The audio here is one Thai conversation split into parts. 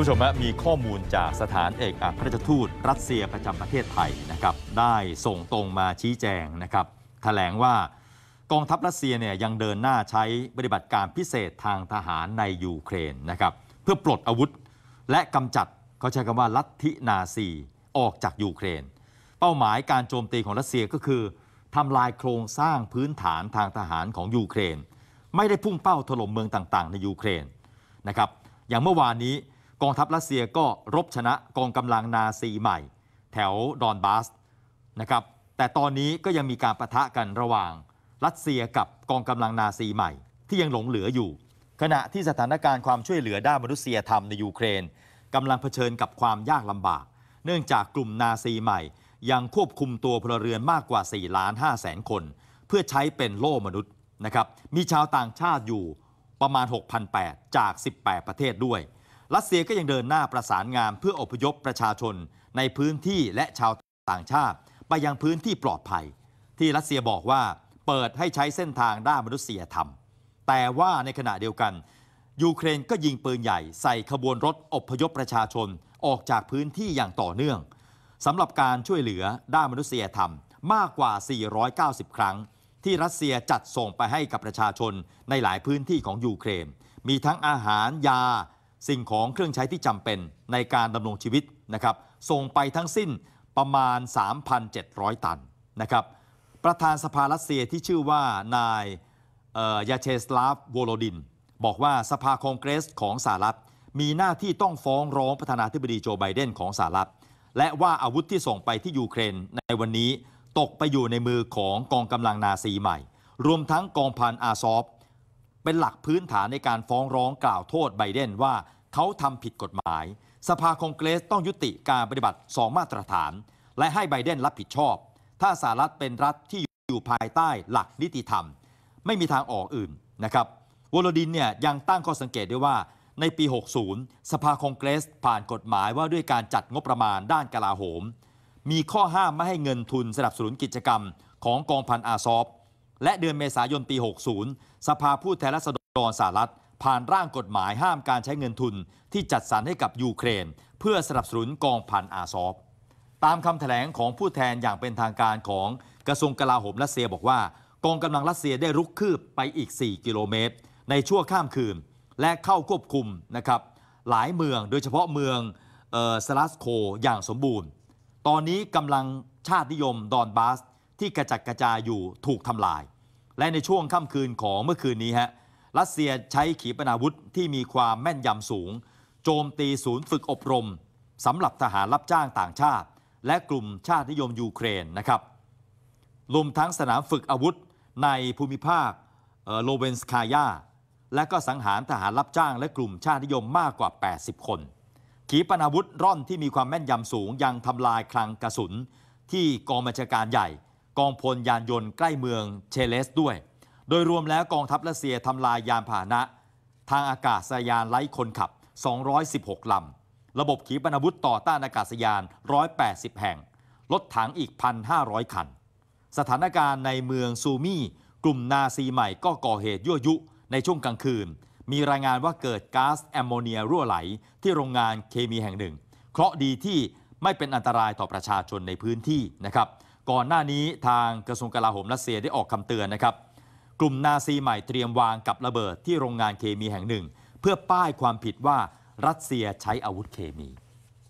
านผู้ชมมีข้อมูลจากสถานเอกอัครราชทูตรัสเซียประจำประเทศไทยนะครับได้ส่งตรงมาชี้แจงนะครับถแถลงว่ากองทัพรัสเซียเนี่ยยังเดินหน้าใช้ปฏิบัติการพิเศษทางทหารในยูเครนนะครับเพื่อปลดอาวุธและกำจัดเขาใช้คำว่าลัทธินาซีออกจากยูเครน เป้าหมายการโจมตีของรัสเซียก็คือทำลายโครงสร้างพื้นฐานทางทหารของยูเครน ไม่ได้พุ่งเป้าถล่มเมืองต่าง ๆ ในยูเครนนะครับ อย่างเมื่อวานนี้กองทัพรัสเซียก็รบชนะกองกำลังนาซีใหม่ แถวดอนบาสนะครับแต่ตอนนี้ก็ยังมีการประทะกันระหว่างรัสเซียกับกองกำลังนาซีใหม่ ที่ยังหลงเหลืออยู่ ขณะที่สถานการณ์ความช่วยเหลือด้านมนุษยธรรมในยูเครนกำลังเผชิญกับความยากลำบาก เนื่องจากกลุ่มนาซีใหม่ ยังควบคุมตัวพลเรือนมากกว่า4ล้าน5แสนคน เพื่อใช้เป็นโล่มนุษย์นะครับมีชาวต่างชาติอยู่ประมาณ6,800จาก18ประเทศด้วยรัสเซียก็ยังเดินหน้าประสานงานเพื่ออพยพประชาชน ในพื้นที่และชาวต่างชาติไปยังพื้นที่ปลอดภัย ที่รัสเซียบอกว่าเปิดให้ใช้เส้นทางด้านมนุษยธรรม แต่ว่าในขณะเดียวกันยูเครนก็ยิงปืนใหญ่ใส่ขบวนรถอพยพประชาชน ออกจากพื้นที่อย่างต่อเนื่องสำหรับการช่วยเหลือด้านมนุษยธรรมมากกว่า 490 ครั้ง ที่รัสเซียจัดส่งไปให้กับประชาชนในหลายพื้นที่ของยูเครนมีทั้งอาหารยาสิ่งของเครื่องใช้ที่จำเป็นในการดำรงชีวิตนะครับส่งไปทั้งสิ้นประมาณ 3,700 ตันนะครับประธานสภารัสเซียที่ชื่อว่านายยาเชสลาฟโวโลดิน บอกว่าสภาคองเกรสของสหรัฐ มีหน้าที่ต้องฟ้องร้องประธานาธิบดีโจไบเดนของสหรัฐ และว่าอาวุธที่ส่งไปที่ยูเครนในวันนี้ตกไปอยู่ในมือของกองกำลังนาซีใหม่ รวมทั้งกองพันอาซอฟเป็นหลักพื้นฐานในการฟ้องร้องกล่าวโทษไบเดนว่าเขาทำผิดกฎหมาย สภาคองเกรสต้องยุติการปฏิบัติ 2 มาตรฐาน และให้ไบเดนรับผิดชอบ ถ้าสหรัฐเป็นรัฐที่อยู่ภายใต้หลักนิติธรรม ไม่มีทางออกอื่นนะครับ วอลดินเนี่ยยังตั้งข้อสังเกตด้วยว่าในปี 60 สภาคองเกรสผ่านกฎหมายว่าด้วยการจัดงบประมาณด้านกลาโหม มีข้อห้ามไม่ให้เงินทุนสนับสนุนกิจกรรม ของกองพันอาซอฟ และเดือนเมษายนปี 60 สภาผู้แทนราษฎรสหรัฐผ่านร่างกฎหมายห้ามการใช้เงินทุนที่จัดสรรให้กับยูเครนเพื่อสนับสนุนกองพันอาซอฟ ตามคำถแถลงของผู้แทนอย่างเป็นทางการของกระทรวงกลาโหมรัสเซียบอกว่า กองกำลังรัสเซียได้รุกคืบไปอีก 4 กิโลเมตร ในชั่วข้ามคืน และเข้าควบคุมนะครับหลายเมืองโดยเฉพาะเมืองสลาสโคอย่างสมบูรณ์ ตอนนี้กำลังชาตินิยมดอนบาส ที่กระจัดกระจายอยู่ถูกทำลาย และในช่วงค่ำคืนของเมื่อคืนนี้ฮะรัสเซียใช้ขีปนาวุธที่มีความแม่นยำสูง โจมตีศูนย์ฝึกอบรม สำหรับทหารรับจ้างต่างชาติ และกลุ่มชาตินิยมยูเครนนะครับรวมทั้งสนามฝึกอาวุธในภูมิภาคโลเวนสคายาและก็สังหารทหารรับจ้าง และกลุ่มชาตินิยมมากกว่า 80 คน ขีปนาวุธร่อนที่มีความแม่นยำสูงยังทำลายคลังกระสุน ที่กองบัญชาการใหญ่ กองพลยานยนต์ใกล้เมืองเชเลสด้วยโดยรวมแล้ว กองทัพรัสเซียทำลายยานพาหนะ ทางอากาศยานไร้คนขับ 216ลำระบบขีปนาวุธต่อต้านอากาศยาน 180 แห่งรถถังอีก 1,500 คัน สถานการณ์ในเมืองซูมี่ กลุ่มนาซีใหม่ก็ก่อเหตุยั่วยุในช่วงกลางคืน มีรายงานว่าเกิดก๊าซแอมโมเนียรั่วไหลที่โรงงานเคมีแห่งหนึ่ง เคราะดีที่ไม่เป็นอันตรายต่อประชาชนในพื้นที่นะครับ ก่อนหน้านี้ทางกระทรวงกลาโหมรัสเซียได้ออกคำเตือนนะครับกลุ่มนาซีใหม่เตรียมวางกับระเบิดที่โรงงานเคมีแห่งหนึ่ง เพื่อป้ายความผิดว่ารัสเซียใช้อาวุธเคมี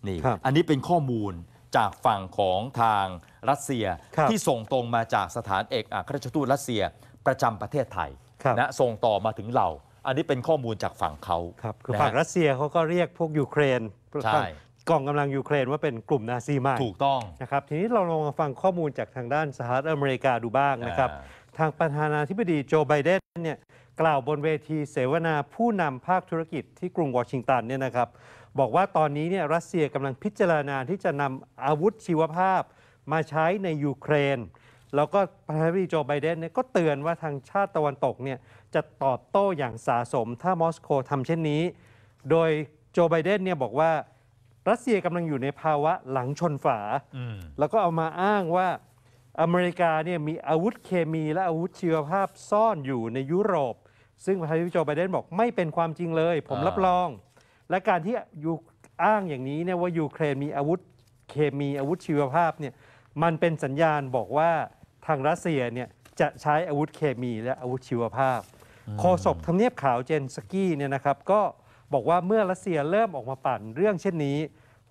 นี่อันนี้เป็นข้อมูลจากฝั่งของทางรัสเซียที่ส่งตรงมาจากสถานเอกอัครราชทูตรัสเซียประจำประเทศไทยนะส่งต่อมาถึงเรา อันนี้เป็นข้อมูลจากฝั่งเขาครับคือฝั่งรัสเซียเขาก็เรียกพวกยูเครนใช่กองกำลังยูเครนว่าเป็นกลุ่มนาซีใหม่ถูกต้องนะครับ ทีนี้เราลองมาฟังข้อมูลจากทางด้านสหรัฐอเมริกาดูบ้างนะครับทางประธานาธิบดีโจไบเดนเนี่ยกล่าวบนเวทีเสวนาผู้นำภาคธุรกิจที่กรุงวอชิงตันเนี่ยนะครับ บอกว่าตอนนี้เนี่ยรัสเซียกำลังพิจารณาที่จะนำอาวุธชีวภาพมาใช้ในยูเครน แล้วก็ประธานาธิบดีโจไบเดนเนี่ยก็เตือนว่าทางชาติตะวันตกเนี่ยจะตอบโต้อย่างสาสม ถ้ามอสโกทำเช่นนี้ โดยโจไบเดนเนี่ยบอกว่ารัสเซียกำลังอยู่ในภาวะหลังชนฝาแล้วก็เอามาอ้างว่าอเมริกาเนี่ยมีอาวุธเคมีและอาวุธชีวภาพซ่อนอยู่ในยุโรป ซึ่งประธานาธิบดีโจไบเดนบอกไม่เป็นความจริงเลย ผมรับรอง และการที่ยูอ้างอย่างนี้เนี่ยว่ายูเครนมีอาวุธเคมีอาวุธชีวภาพเนี่ย มันเป็นสัญญาณบอกว่าทางรัสเซียเนี่ยจะใช้อาวุธเคมีและอาวุธชีวภาพโฆษกทำเนียบขาวเจนสกี้เนี่ยนะครับก็บอกว่าเมื่อรัสเซียเริ่มออกมาปั่นเรื่องเช่นนี้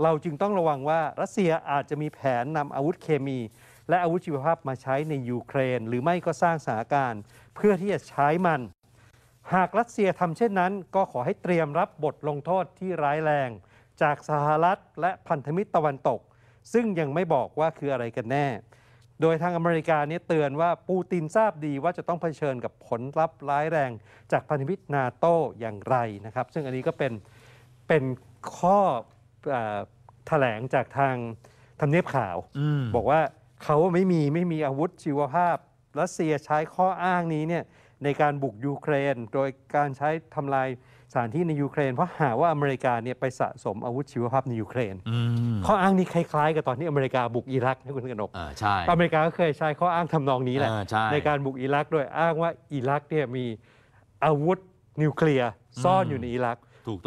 เราจึงต้องระวังว่ารัสเซียอาจจะมีแผนนำอาวุธเคมีและอาวุธชีวภาพมาใช้ในยูเครน หรือไม่ก็สร้างสถานการณ์เพื่อที่จะใช้มัน หากรัสเซียทำเช่นนั้น ก็ขอให้เตรียมรับบทลงโทษที่ร้ายแรง จากสหรัฐและพันธมิตรตะวันตก ซึ่งยังไม่บอกว่าคืออะไรกันแน่ โดยทางอเมริกาเนี่ยเตือนว่าปูตินทราบดีว่าจะต้องเผชิญกับผลลัพธ์ร้ายแรงจากพันธมิตรนาโตอย่างไรนะครับ ซึ่งอันนี้ก็เป็นเป็นข้ออถแถลงจากทางทำเนียบข่าว บอกว่าเขาไม่มี ไม่มีอาวุธชีวภาพรัสเซียใช้ข้ออ้างนี้เนี่ยในการบุกยูเครน โดยการใช้ทำลายสถานที่ในยูเครนเพราะหาว่าอเมริกาเนี่ยไปสะสมอาวุธชีวภาพในยูเครนข้ออ้างนี้คล้ายๆ กับตอนที่อเมริกาบุกอิรักน้คุณกนกอเมริกาก็เคยใช้ข้ออ้างทำนองนี้แหละในการบุกอิรักโดยอ้างว่าอิรักเนี่ยมีอาวุธนิวเคลียร์ซ่อนอยู่ในอิรัก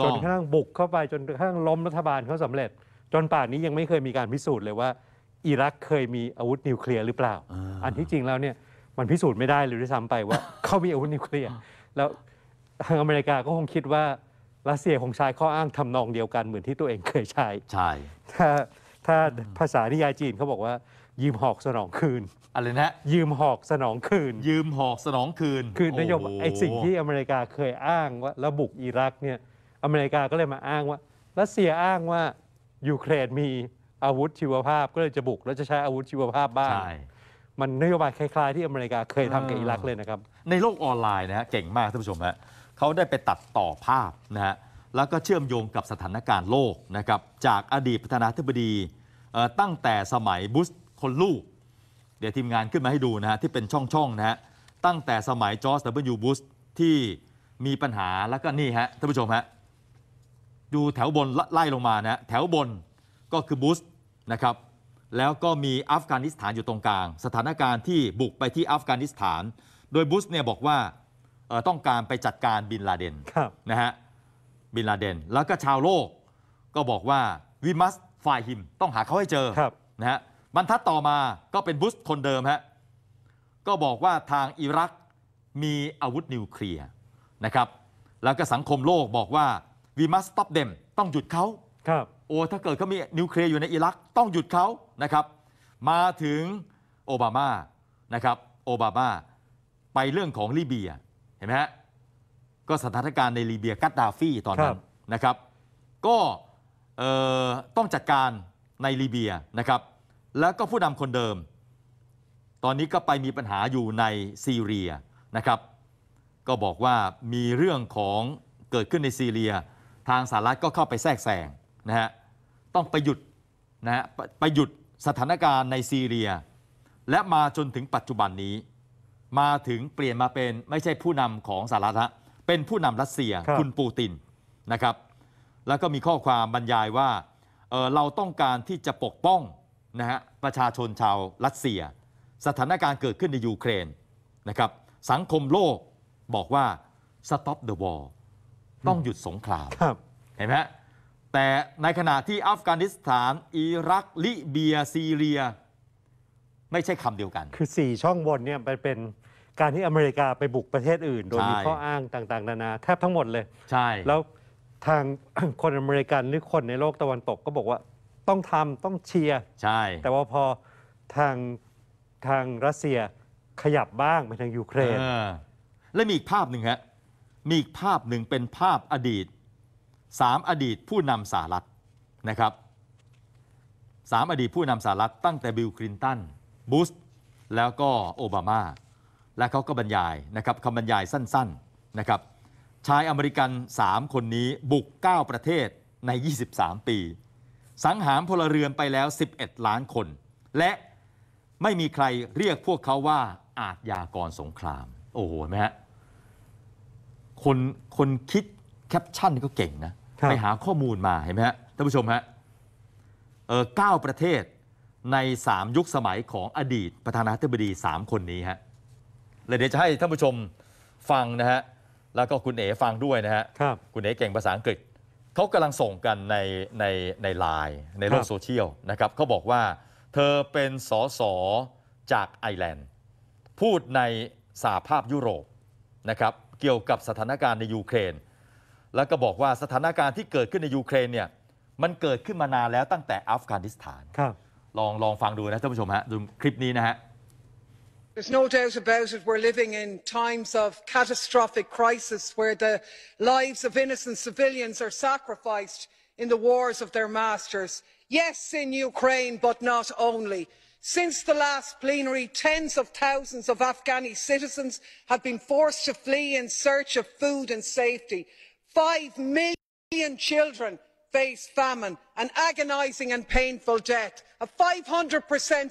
จนกระทั่งบุกเข้าไปจนกระทั่งล้มรัฐบาลเขาสำเร็จ จนป่านนี้ยังไม่เคยมีการพิสูจน์เลยว่าอิรักเคยมีอาวุธนิวเคลียร์หรือเปล่า อันที่จริงแล้วเนี่ยมันพิสูจน์ไม่ได้เลยด้วยซ้ำไปว่า เขา มีอาวุธนิวเคลียร์แล้วทางอเมริกาก็คงคิดว่ารัสเซียคงใช้ข้ออ้างทำนองเดียวกันเหมือนที่ตัวเองเคยใช้ใช่ถ้าถ้าภาษานิยายจีนเขาบอกว่ายืมหอกสนองคืนอะไรนะยืมหอกสนองคืน ยืมหอกสนองคืนคือนโยบายไอ้สิ่งที่อเมริกาเคยอ้างว่าระบุอิรักเนี่ยอเมริกาก็เลยมาอ้างว่ารัสเซียอ้างว่ายูเครนมีอาวุธชีวภาพก็เลยจะบุกแล้วจะใช้อาวุธชีวภาพบ้าง มันนโยบายคล้ายๆ ที่อเมริกาเคยทำกับอิรักเลยนะครับ ในโลกออนไลน์นะฮะเก่งมาก ท่านผู้ชมฮะเขาได้ไปตัดต่อภาพนะฮะแล้วก็เชื่อมโยงกับสถานการณ์โลกนะครับจากอดีตประธานาธิบดี ตั้งแต่สมัยบุชคนลูก เดี๋ยวทีมงานขึ้นมาให้ดูนะฮะที่เป็นช่องๆนะฮะตั้งแต่สมัยจอร์จดับเบิลยูบุชที่มีปัญหาแล้วก็นี่ฮะท่านผู้ชมฮะดูแถวบนไล่ลงมานะฮะแถวบนก็คือบุชนะครับแล้วก็มีอัฟกานิสถานอยู่ตรงกลางสถานการณ์ที่บุกไปที่อัฟกานิสถาน โดยบุชเนี่ยบอกว่า ต้องการไปจัดการบินลาเดนนะฮะบินลาเดนแล้วก็ชาวโลกก็บอกว่าวิมัสฟ่ายหิมต้องหาเขาให้เจอนะฮะบรรทัดต่อมาก็เป็นบุชคนเดิมฮะก็บอกว่าทางอิรักมีอาวุธนิวเคลียร์นะครับ แล้วก็สังคมโลกบอกว่า we must stop them ต้องหยุดเขาครับโอ้ถ้าเกิดเขามีนิวเคลียร์อยู่ในอิรักต้องหยุดเขานะครับ มาถึงโอบามานะครับ โอบามาไปเรื่องของลิเบีย เห็นไหมฮะ ก็สถานการณ์ในลิเบียกัตดาฟีตอนนั้นนะครับ ก็ต้องจัดการในลิเบียนะครับ แล้วก็ผู้นำคนเดิม ตอนนี้ก็ไปมีปัญหาอยู่ในซีเรียนะครับ ก็บอกว่ามีเรื่องของเกิดขึ้นในซีเรีย ทางสหรัฐก็เข้าไปแทรกแซงนะฮะต้องไปหยุดนะฮะไปหยุดสถานการณ์ในซีเรีย และมาจนถึงปัจจุบันนี้ มาถึงเปลี่ยนมาเป็นไม่ใช่ผู้นำของสหรัฐฮะเป็นผู้นำรัสเซียคคุณปูตินนะครับ แล้วก็มีข้อความบรรยายว่าเเราต้องการที่จะปกป้องนะฮะประชาชนชาวรัสเซีย สถานการณ์เกิดขึ้นในยูเครนนะครับ สังคมโลกบอกว่า stop the war ต้องหยุดสงครามเห็นไหมฮะแต่ในขณะที่อัฟกานิสถาน อิรัก ลิเบีย ซีเรีย ไม่ใช่คำเดียวกัน คือ 4 ช่องบนเนี่ยไปเป็นการที่อเมริกาไปบุกประเทศอื่น โดยมีข้ออ้างต่างๆนานา แทบทั้งหมดเลย ใช่ แล้วทางคนอเมริกันหรือคนในโลกตะวันตกก็บอกว่าต้องทำต้องเชียร์ ใช่ แต่ว่าพอทาง ทางรัสเซียขยับบ้างไปทางยูเครน และมีอีกภาพหนึ่งฮะ มีอีกภาพหนึ่งเป็นภาพอดีต3 อดีตผู้นำสหรัฐ นะครับสามอดีตผู้นำสหรัฐ ตั้งแต่บิลคลินตันบุชแล้วก็โอบามา และเขาก็บรรยาย นะครับคำบรรยายสั้น ๆ นะครับ ชายอเมริกัน 3 คนนี้บุก 9 ประเทศใน 23 ปี สังหารพลเรือนไปแล้ว 11 ล้านคน และไม่มีใครเรียกพวกเขาว่าอาทยากรสงคราม โอ้โหไหมฮะคนคนคิดแคปชั่นก็เก่งนะไปหาข้อมูลมาเห็นไหมฮะ ท่านผู้ชมฮะเก้าประเทศใน 3 ยุคสมัยของอดีตประธานาธิบดี 3 คนนี้ฮะเลยเดี๋ยวจะให้ท่านผู้ชมฟังนะฮะ แล้วก็คุณเอ๋ฟังด้วยนะฮะครับคุณเอ๋เก่งภาษาอังกฤษ เขากำลังส่งกันในในในไลน์ในโลกโซเชียลนะครับเขาบอกว่าเธอเป็นสสจากไอร์แลนด์พูดในสาภาพยุโรปนะครับเกี่ยวกับสถานการณ์ในยูเครนแล้วก็บอกว่าสถานการณ์ที่เกิดขึ้นในยูเครนเนี่ยมันเกิดขึ้นมานานแล้วตั้งแต่อัฟกานิสถาน ครับ ลอง ลองฟังดูนะท่านผู้ชมฮะ ดูคลิปนี้นะฮะ There's no doubt about it, we're living in times of catastrophic crisis where the lives of innocent civilians are sacrificed in the wars of their masters. Yes, in Ukraine, but not only. Since the last plenary, tens of thousands of Afghani citizens have been forced to flee in search of food and safety. five million children face famine and agonising and painful death a five hundred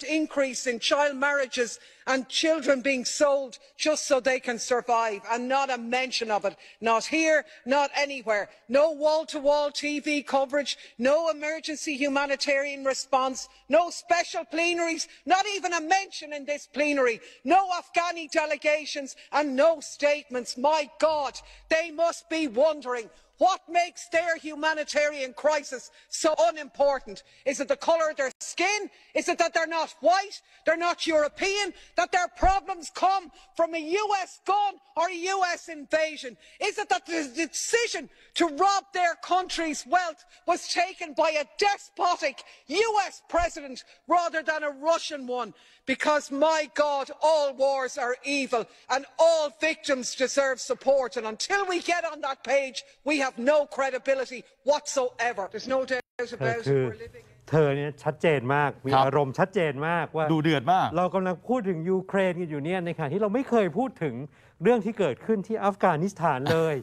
increase in child marriages and children being sold just so they can survive and not a mention of it not here not anywhere no wall to wall tv coverage no emergency humanitarian response no special plenaries not even a mention in this plenary no afghani delegations and no statements. my god they must be wondering what makes their humanitarian crisis so unimportant? is it the colour of their skin? is it that they're not white? they're not european? that their problems come from a US gun or a US invasion? Is it that the decision to rob their country's wealth was taken by a despotic US president rather than a Russian one? Because my God, all wars are evil and all victims deserve support. And until we get on that page, we have no credibility whatsoever. There's no doubt about it. We're living เธอเนี่ยชัดเจนมากมีอารมณ์ชัดเจนมากว่าดูเดือดมากเรากำลังพูดถึงยูเครนกันอยู่เนี่ยในขณะที่เราไม่เคยพูดถึงเรื่องที่เกิดขึ้นที่อัฟกานิสถานเลย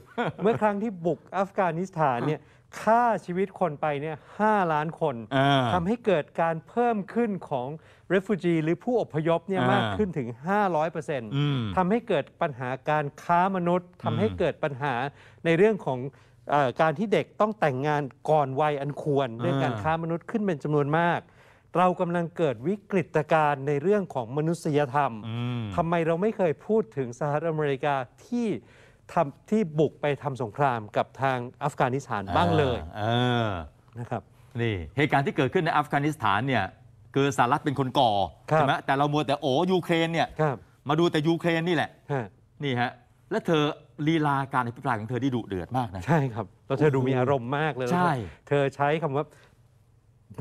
เมื่อครั้งที่บุกอัฟกานิสถานเนี่ยฆ่าชีวิตคนไปเนี่ยห้าล้านคนทำทำให้เกิดการเพิ่มขึ้นของเรฟูจีหรือผู้อพยพเนี่ยมากขึ้นถึง 500%ททำให้เกิดปัญหาการค้ามนุษย์ทำให้เกิดปัญหาในเรื่องของการที่เด็กต้องแต่งงานก่อนวัยอันควรเรื่องการค้ามนุษย์ขึ้นเป็นจำนวนมาก เรากำลังเกิดวิกฤตการณ์ในเรื่องของมนุษยธรรมทำไมเราไม่เคยพูดถึงสหรัฐอเมริกาที่ทำที่บุกไปทำสงครามกับทางอัฟกานิสถานบ้างเลยนะครับนี่เหตุการณ์ที่เกิดขึ้นในอัฟกานิสถานเนี่ยคือสหรัฐเป็นคนก่อใช่ไหมแต่เรามัวแต่โอ้ยูเครนเนี่ยมาดูแต่ยูเครนนี่แหละ นี่ฮะและเธอลีลาการอภิปรายของเธอที่ดุเดือดมากนะใช่ครับ แล้วเธอดูมีอารมณ์มากเลยใช่เธอใช้คำว่า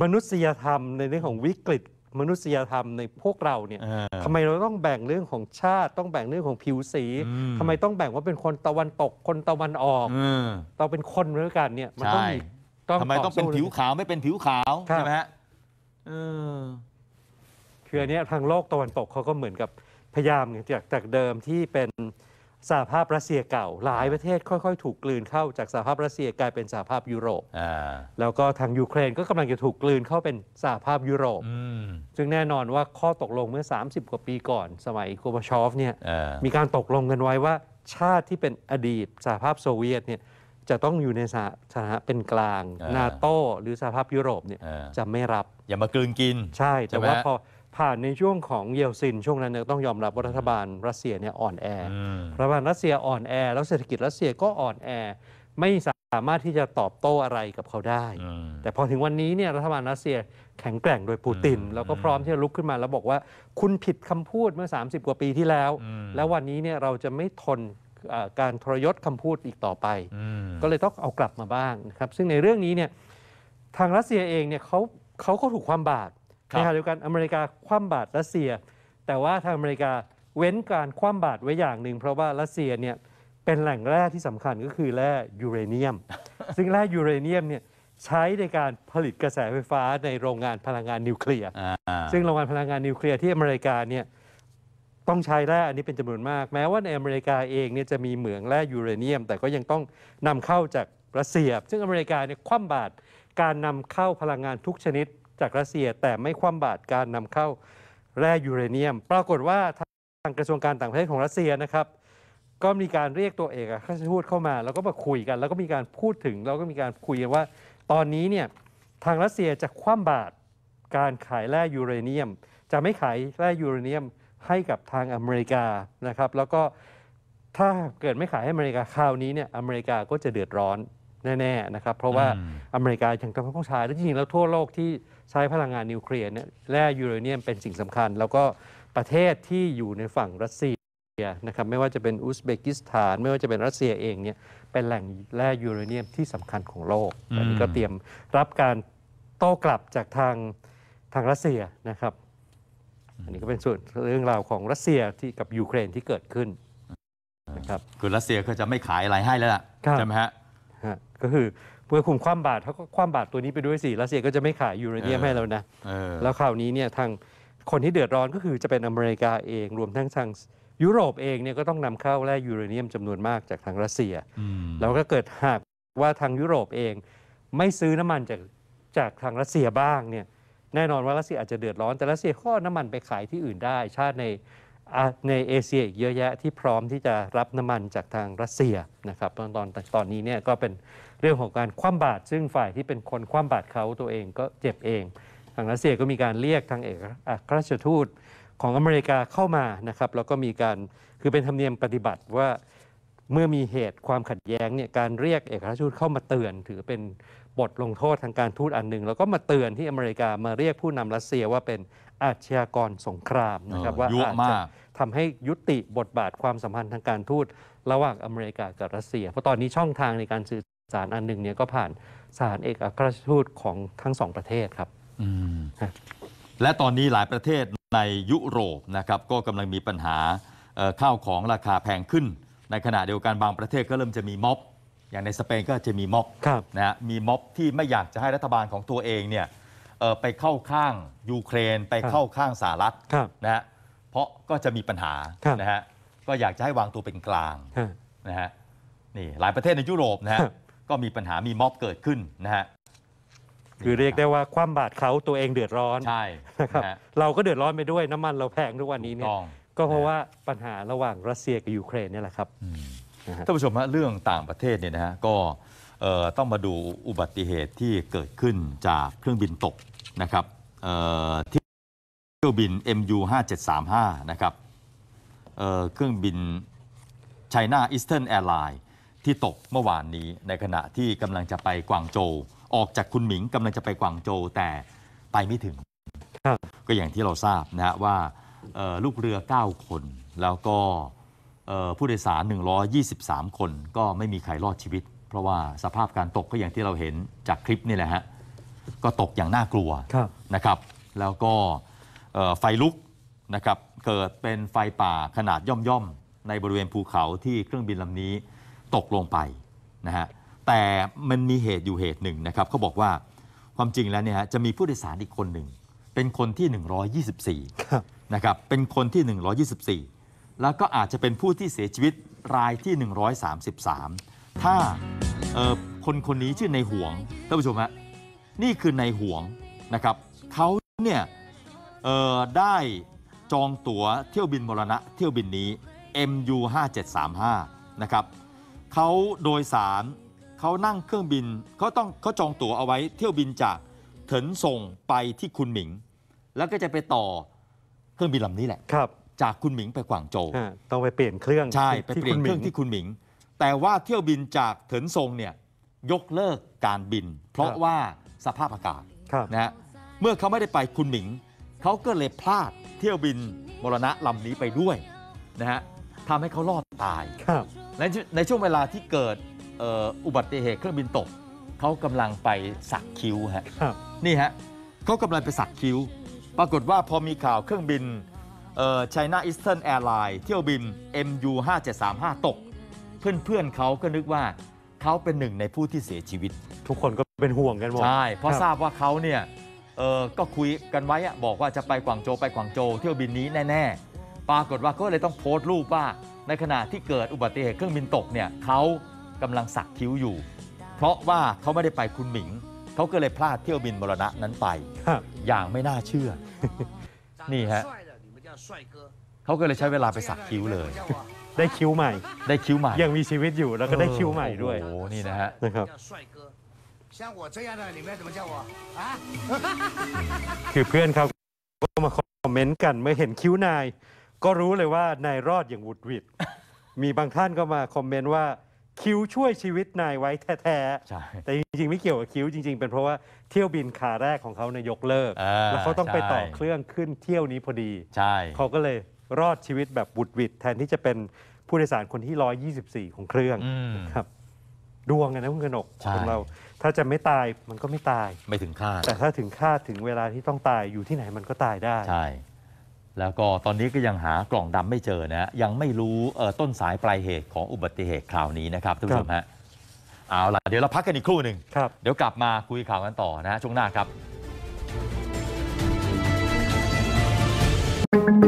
มนุษยธรรมในเรื่องของวิกฤต มนุษยธรรมในพวกเราเนี่ยทำไมเราต้องแบ่งเรื่องของชาติต้องแบ่งเรื่องของผิวสี ทำทำไมต้องแบ่งว่าเป็นคนตะวันตกคนตะวันออกออ้องเป็นคนเหมือนกันเนี่ยมันต้องมีทำไมต้องเป็นผิวขาวไม่เป็นผิวขาวใช่ไหมฮะเออคืออันนี้ทางโลกตะวันตกเขาก็เหมือนกับพยายามจากจากเดิมที่เป็นสหภาพรัสเซียเก่าหลายประเทศค่อยๆ ถูกกลืนเข้าจากสหภาพรัสเซียกลายเป็นสหภาพยุโรปแล้วก็ทางยูเครนก็กำลังจะถูกกลืนเข้าเป็นสหภาพยุโรปซึ่งแน่นอนว่าข้อตกลงเมื่อ 30 กว่าปีก่อน สมัยโกบาชอฟเนี่ยมีการตกลงกันไว้ว่าชาติที่เป็นอดีตสหภาพโซเวียตเนี่ยจะต้องอยู่ในสหถานะเป็นกลางนาโตหรือสหภาพยุโรปเนี่ยจะไม่รับอย่ามากลืนกิน ใช่แต่ว่าพอผ่านในช่วงของเยลซินช่วงนั้นต้องยอมรับว่ารัฐบาลรัสเซียเนี่ยอ่อนแอรัฐบาลรัสเซียอ่อนแอแล้วเศรษฐกิจรัสเซียก็อ่อนแอ ไม่สามารถที่จะตอบโต้อะไรกับเขาได้ แต่พอถึงวันนี้เนี่ยรัฐบาลรัสเซียแข็งแกร่งโดยปูตินแล้วก็พร้อมที่จะลุกขึ้นมาแล้วบอกว่า คุณผิดคำพูดเมื่อ 30กว่าปีที่แล้ว แล้ววันนี้เนี่ยเราจะไม่ทนการทรยศคำพูดอีกต่อไป ก็เลยต้องเอากลับมาบ้างครับซึ่งในเรื่องนี้เนี่ยทางรัสเซียเองเนี่ยเขาเขาก็ถูกความบาดครับในขณะเดียวกันอเมริกาคว่ำบาตรรัสเซีย แต่ว่าทางอเมริกาเว้นการคว่ำบาตรไว้อย่างหนึ่งเพราะว่ารัสเซียเนี่ยเป็นแหล่งแร่ที่สำคัญก็คือแร่ยูเรเนียม ซึ่งแร่ยูเรเนียมเนี่ยใช้ในการผลิตกระแสไฟฟ้าในโรงงานพลังงานนิวเคลียร์ซึ่งโรงงานพลังงานนิวเคลียร์ที่อเมริกาเนี่ยต้องใช้แร่อันนี้เป็นจำนวนมาก แม้ว่าในอเมริกาเองเนี่ยจะมีเหมืองแร่ยูเรเนียม แต่ก็ยังต้องนำเข้าจากรัสเซียซึ่งอเมริกาเนี่ยคว่ำบาตรการนำเข้าพลังงานทุกชนิดจากรัสเซียแต่ไม่คว่ำบาตรการนำเข้าแร่ยูเรเนียม ปรากฏว่าทางกระทรวงการต่างประเทศของรัสเซียนะครับ ก็มีการเรียกตัวเอกข้าราชทูตเข้ามา แล้วก็มาคุยกัน แล้วก็มีการพูดถึงแล้วก็มีการคุยกันว่าตอนนี้เนี่ยทางรัสเซียจะคว่ำบาตรการขายแร่ยูเรเนียม จะไม่ขายแร่ยูเรเนียม ให้กับทางอเมริกานะครับแล้วก็ถ้าเกิดไม่ขายให้อเมริกาคราวนี้เนี่ยอเมริกาก็จะเดือดร้อนแน่ ๆ นะครับ เพราะว่าอเมริกายังต้องใช้แลวจริงๆแล้วทั่วโลกที่ใช้พลังงานนิวเคลียร์เนี่ยแร่ยูเรเนียมเป็นสิ่งสำคัญ แล้วก็ประเทศที่อยู่ในฝั่งรัสเซียนะครับไม่ว่าจะเป็นอุซเบกิสถาน ไม่ว่าจะเป็นรัสเซียเองเนี่ยเป็นแหล่งแร่ยูเรเนียมที่สำคัญของโลกอันนี้ก็เตรียมรับการโต้กลับจากทางทางรัสเซียนะครับ อันนี้ก็เป็นส่วนเรื่องราวของรัสเซียที่กับยูเครนที่เกิดขึ้นนะครับคือรัสเซียก็จะไม่ขายอะไรให้แล้วล่ะใช่ไหมฮะก็คือเพื่อคุมความบาดเขาก็ความบาดตัวนี้ไปด้วยสิ รัสเซียก็จะไม่ขายยูเรเนียมให้แล้วนะแล้วคราวนี้เนี่ยทางคนที่เดือดร้อนก็คือจะเป็นอเมริกาเอง รวมทั้งทางยุโรปเองเนี่ยก็ต้องนำเข้าแร่ยูเรเนียมจำนวนมากจากทางรัสเซีย แล้วก็เกิดหากว่าทางยุโรปเองไม่ซื้อน้ำมันจากจากทางรัสเซียบ้างเนี่ย แน่นอนว่ารัสเซียอาจจะเดือดร้อน แต่รัสเซียข้อน้ำมันไปขายที่อื่นได้ ชาติในในเอเชียเยอะแยะที่พร้อมที่จะรับน้ำมันจากทางรัสเซียนะครับ ตอนตอนตอนนี้เนี่ยก็เป็นเรื่องของการคว่ำบาตรซึ่งฝ่ายที่เป็นคนคว่ำบาตรเขาตัวเองก็เจ็บเองทางรัสเซียก็มีการเรียกทางเอกอัครราชทูตของอเมริกาเข้ามานะครับ แล้วก็มีการ คือเป็นธรรมเนียมปฏิบัติว่าเมื่อมีเหตุความขัดแย้งเนี่ย การเรียกเอกอัครราชทูตเข้ามาเตือน ถือเป็นบทลงโทษทางการทูตอันหนึ่งแล้วก็มาเตือนที่อเมริกามาเรียกผู้นำรัสเซียว่าเป็นอาชญากรสงครามนะครับว่าอาจจะทำให้ยุติบทบาทความสัมพันธ์ทางการทูตระหว่างอเมริกากับรัสเซีย เพราะตอนนี้ช่องทางในการสื่อสารอันหนึ่งเนี่ยก็ผ่านสารเอกอัครราชทูตของทั้งสองประเทศครับ และตอนนี้หลายประเทศในยุโรปนะครับก็กำลังมีปัญหาข้าวของราคาแพงขึ้น ในขณะเดียวกันบางประเทศก็เริ่มจะมีม็อบอย่างในสเปนก็จะมีม็อบนะฮะมีม็อบที่ไม่อยากจะให้รัฐบาลของตัวเองเนี่ยไปเข้าข้างยูเครนไปเข้าข้างสหรัฐนะฮะเพราะก็จะมีปัญหานะฮะก็อยากจะให้วางตัวเป็นกลางนะฮะนี่หลายประเทศในยุโรปนะฮะก็มีปัญหามีม็อบเกิดขึ้นนะฮะคือเรียกได้ว่าความบาดเขาตัวเองเดือดร้อนใช่นะครับเราก็เดือดร้อนไปด้วยน้ำมันเราแพงทุกวันนี้เนี่ยก็เพราะว่าปัญหาระหว่างรัสเซียกับยูเครนนี่แหละครับท่านผู้ชมฮะเรื่องต่างประเทศเนี่ยนะฮะก็ต้องมาดูอุบัติเหตุที่เกิดขึ้นจากเครื่องบินตกนะครับที่เที่ยวบิน MU 5735นะครับเเครื่องบิน China Eastern Airlines ที่ตกเมื่อวานนี้ในขณะที่กำลังจะไปกวางโจวออกจากคุณหมิงกำลังจะไปกวางโจวแต่ไปไม่ถึงก็อย่างที่เราทราบนะฮะว่าลูกเรือ 9 คน แล้วก็ผู้โดยสาร 123 คน ก็ไม่มีใครรอดชีวิต เพราะว่าสภาพการตกก็อย่างที่เราเห็นจากคลิปนี่แหละฮะก็ตกอย่างน่ากลัวนะครับ แล้วก็ไฟลุกนะครับเกิดเป็นไฟป่าขนาดย่อม ๆ ในบริเวณภูเขาที่เครื่องบินลำนี้ตกลงไปนะฮะ แต่มันมีเหตุอยู่เหตุหนึ่งนะครับเขาบอกว่าความจริงแล้วเนี่ยฮะจะมีผู้โดยสารอีกคนหนึ่ง เป็นคนที่ 124นะครับ เป็นคนที่ 124 แล้วก็อาจจะเป็นผู้ที่เสียชีวิตรายที่ 133 ถ้าคนคนนี้ชื่อในห่วงท่านผู้ชมฮะนี่คือในห่วงนะครับเขาเนี่ยได้จองตั๋วเที่ยวบินมรณะ เที่ยวบินนี้ MU 5735นะครับเขาโดยสารเขานั่งเครื่องบิน เขาต้องเขาจองตั๋วเอาไว้เที่ยวบินจากเถินส่งไปที่คุณหมิง แล้วก็จะไปต่อเครื่องบินลำนี้แหละครับ จากคุณหมิงไปกวางโจวต้องไปเปลี่ยนเครื่องใช่ไปเปลี่ยนเครื่องที่คุณหมิง แต่ว่าเที่ยวบินจากเถินส่งเนี่ยยกเลิกการบิน เพราะว่าสภาพอากาศนะฮะเมื่อเขาไม่ได้ไปคุณหมิง เขาก็เลยพลาดเที่ยวบินมรณะลำนี้ไปด้วยนะฮะทำให้เขารอดตายครับในในช่วงเวลาที่เกิดอุบัติเหตุเครื่องบินตก เขากำลังไปสักคิ้วฮะนี่ฮะเขากำลังไปสักคิ้วปรากฏว่าพอมีข่าวเครื่องบินไชน่าอีสเทิร์นแอร์ไลน์เที่ยวบิน MU 5735ตก เพื่อนๆเเขาก็นึกว่าเขาเป็นหนึ่งในผู้ที่เสียชีวิต ทุกคนก็เป็นห่วงกันหมดใช่เพราะทราบว่าเขาเนี่ยก็คุยกันไว้บอกว่าจะไปกวางโจไปกวางโจเที่ยวบินนี้แน่ๆ ปรากฏว่าก็เลยต้องโพสต์รูปว่าในขณะที่เกิดอุบัติเหตุเครื่องบินตกเนี่ยเขากำลังสักคิ้วอยู่ เพราะว่าเขาไม่ได้ไปคุณหมิงเขาก็เลยพลาดเที่ยวบินมรณะนั้นไปอย่างไม่น่าเชื่อ นี่ฮะเขาก็เลยใช้เวลาไปสักคิ้วเลย ได้คิ้วใหม่ ได้คิ้วใหม่ ยังมีชีวิตอยู่แล้วก็ได้คิ้วใหม่ด้วยโอ้นี่นะฮะนะครับคือเพื่อนเขาก็มาคอมเมนต์กันเมื่อเห็นคิ้วนายก็รู้เลยว่านายรอดอย่างวุดวิดมีบางท่านก็มาคอมเมนต์ว่าคิวช่วยชีวิตนายไว้แท้ๆ แต่จริง ๆ ไม่เกี่ยวกับคิวจริง ๆ เป็นเพราะว่าเที่ยวบินขาแรกของเขาเนยกเลิกแล้วเขาต้องไปต่อเครื่องขึ้นเที่ยวนี้พอดีเขาก็เลยรอดชีวิตแบบบุดวิดแทนที่จะเป็นผู้โดยสารคนที่ 124 ของเครื่องอครับ ดวงไงนะคุณกนกของเราถ้าจะไม่ตายมันก็ไม่ตายไม่ถึงคาดแต่ถ้าถึงคาดถึงเวลาที่ต้องตายอยู่ที่ไหนมันก็ตายได้ใช่แล้วก็ตอนนี้ก็ยังหากล่องดำไม่เจอนะยังไม่รู้ต้นสายปลายเหตุของอุบัติเหตุคราวนี้นะครับท่านผู้ชมฮะเอาล่ะ เดี๋ยวเราพักกันอีกครู่หนึ่งเดี๋ยวกลับมาคุยข่าวกันต่อนะช่วงหน้าครับ